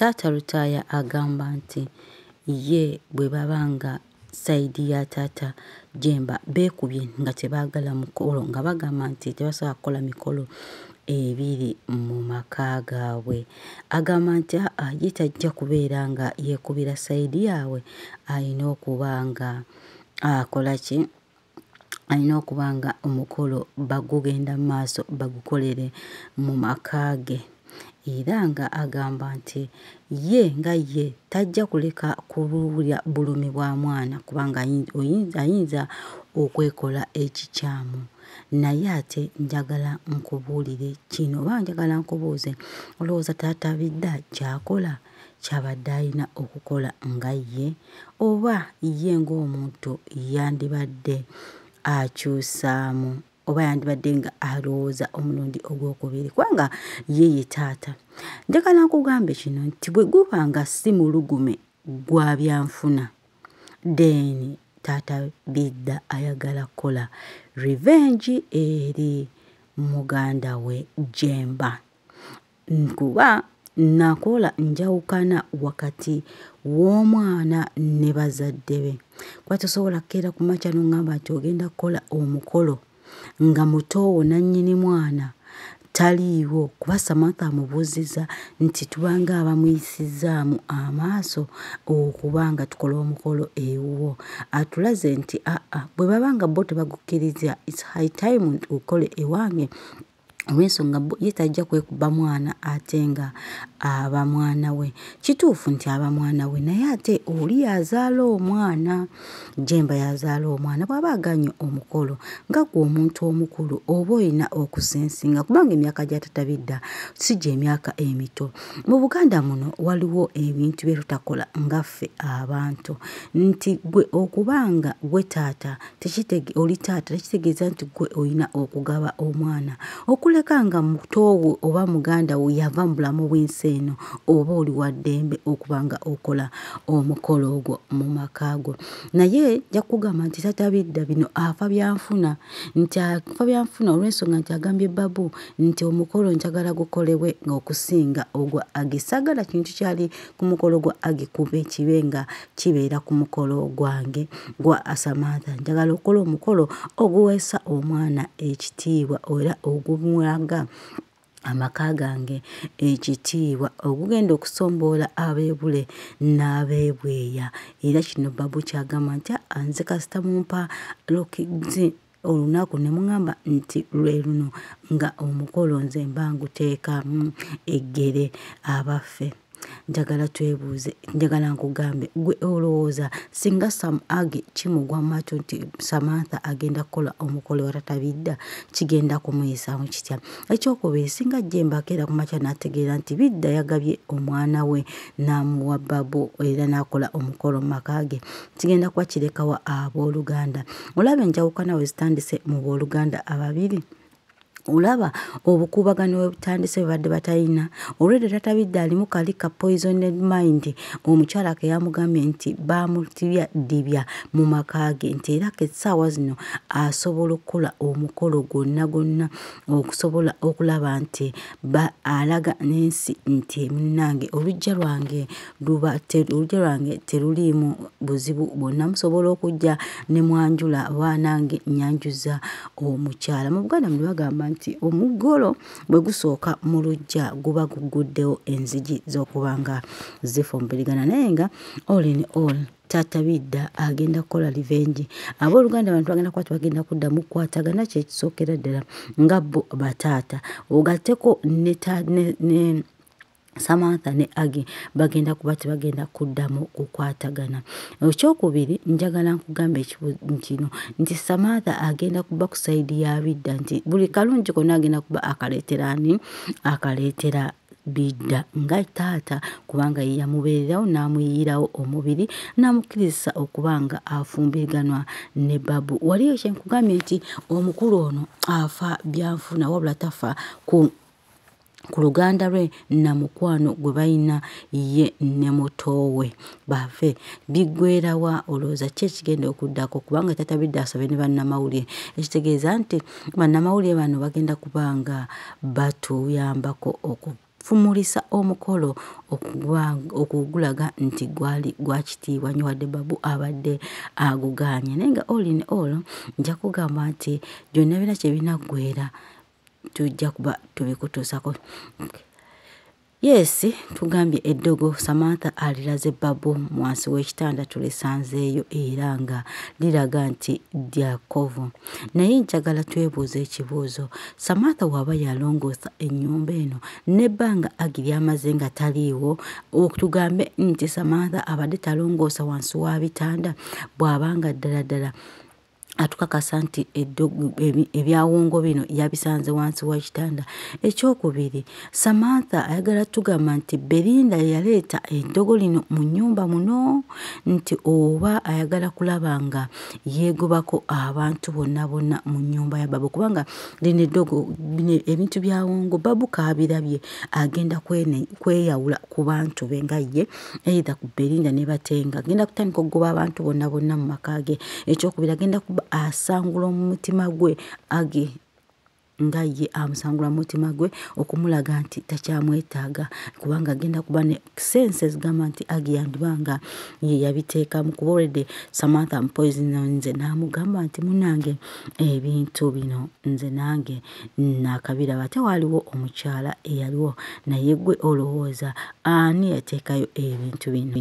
Taata Lutaaya agamba nti ye bwe baba nga sayidi ya taata Jemba beekubye nga tebaagala mukolo nga bagamba nti tebasobola kukola mikolo ebiri mu maka gaabwe agamba nti aa ye tajja kubeera nga yeekubira sayidi yaabwe ayina okuba nga akola ki alina okuba nga omukolo bagugenda mu maaso bagukolere mu maka ge era nga agamba nti ye nga ye tajja kuleka kubulya bulumi bwa mwana kubanga ayinza okwekola ekikyamu naye ate njagala nkubuulire kino oba njagala nkubuuze olowooza taatabidda kyakola kyabadde alina okukola nga ye oba ye ngaomuntu yandibadde akyusaamu oba yandibadde nga alowooza omulundi ogwokubiri kubanga yeye taata njagala nkugambe kino nti bwe guba nga si mulugume gwa byanfuna then taata bidda ayagala kukola revenge eri muganda we jemba kuba nakola njawukana wakati w'omwana ne bazadde be kwatosobola kukeera ku makya nongamba nti ogenda kukola omukolo nga muto wonannyini mwana taliiwo kuba samantha amubuuziza nti tubanga abamuyisizaamu amaaso okuba nga tukola omukolo ewuwo atulaze nti aa bwe baba nga bo tebagukkiriza its high time nti okole ewange olwensonga ye tajja kwekuba mwana ate nga aba mwana we kituufu nti aba mwana we naye ate oli yazaala omwana jemba yazaala omwana bw'aba aganye omukolo nga gwe omuntu omukulu oba olina okusensinga kubanga emyaka gyatatabidda sijo emyaka emito mu buganda muno waliwo ebintu bye tutakola ngaffe abantu nti gwe okubanga gwe taata oli taata tekitegeeza nti gwe olina okugaba omwana okuleka nga mutoowe oba muganda we yava mu bulamu bwensi ssi eno oba oli waddembe okuba nga okola omukolo ogwo mu maka go naye jakugamba nti tatabidda bino afa byanfuna nti afa byanfuna olwensonga nti agambye babu nti omukolo njagala gukolewe ngaokusinga ogwa agi saagala kintu kyali ku mukolo gwa agi kube kibe nga kibeera ku mukolo gwange gwa asamatha njagala okukola omukolo oguweesa omwana ekitiibwa era ogumulaga amaka gange ekitiibwa okugenda okusomboola abeebule n'abeebweya era kino babu kyagamba nti anze kasita mumpa lokizi olunaku ne muŋamba nti lwe luno nga omukolo nze mbanguteekamu eggere abaffe njagala twebuuze njagala nkugambe gwe olowooza singa samage kimugwa mumatyo nti samantha agenda kukola omukole watatabidda kigenda kumuyisamu kitya ekyokubiri singa jemba akeera kumakya nategeera nti bidda yagabye omwana we namuwa babu era nakola omukolo mumaka ge kigenda kuba kirekawa abooluganda olaba enjawukanawe zitandise mu booluganda ababiri olaba obukubagano webutandise bwebadde batalina olwedde tatabidde alimu kali ka poisoned mind omukyala keyamugambye nti bamutibya dibya mu maka ge nti era kesaawa zino asobola okukola omukolo gwonna gwonna okusobola okulaba nti alaga n'ensi nti munange olujja lwange olujja lwange teruliimu buzibu bwonna musobola okujja ne mwanjula oba nange nyanjuza omukyala mu buganda muli bagamba nti nti omuggolo bwe gusooka mu lujja guba guguddewo enzigi z'okuba nga zifumbirigana naye nga all in all tatabidda agenda kukola livenji abooluganda abantu bagenda kukwata bagenda kuddamu kukwatagana kyekisookera ddala nga bo bataata ogatteko ne, ne, ne samantha ne agi bagenda kuba tebagenda kuddamu kukwatagana ekyokubiri njagala nkugamba kino nti samantha agenda kuba kusaidi yabidda nti buli kalungi kona agenda kuba akaleetera ani akaleetera bidda nga taata kubanga yeyamubeererawo namuyiirawo omubiri namukkirizisa okuba nga afumbiriganwa ne babu waliyo kyenkugambye nti omukulu ono afa byanfuna wabula tafa ku ku luganda lwe namukwano gwe balina ye ne mutowe bave biggwerawa olowooza ki ekigenda okuddako kubanga tatabidde asobe ne bannamawulire ekitegeeza nti bannamawulire bano bagenda kuba nga batuyambako oku fumulisa omukolo okugulaga nti gwali gwakitiibwa nyowadde babu abadde aguganye naye nga olin olo njakugamba nti byonna bina kyebinaggwera tujja kuba tubikutuusako yes tugambye eddogo samantha aliraze babo mwansi w'ekitanda tulisanzeeyo era nga liraga nti dyakovo naye njagala twebuuza ekibuuzo samantha waaba yalongoosa ennyumba eno nebbanga agiryamaze nga taliiwo tugambe nti samantha abadde talongoosa wansi wa bitanda bw'abanga ddala ddala atukakasa nti ebyawongo bino yabisanze wansi wa kitanda ekyokubiri samantha ayagala tugamba nti belinda yaleeta eddogo lino mu nyumba muno nti oba ayagala kulaba nga yeegobako abantu bonna bonna mu nyumba ya babu kubanga lino eddogo ebintu byawongo babu kabirabye agenda kweyawula ku bantu be nga ye eitha ku belinda nebatenga agenda kutandika okugoba abantu bonna bonna mu maka ge ekyokubiri agenda kuba asangula omumutima gwe age nga ye amusangula mumutima gwe okumulaga nti takyamwetaaga kubanga agenda kuba ne senses gamba nti agi yandibanga yeyabiteekamu kuba olwedde samantha mpoisino nze namugamba nti munange ebintu bino nze nange nakabiraba ate waaliwo omukyala eyaliwo naye gwe olowooza ani yateekayo ebintu bino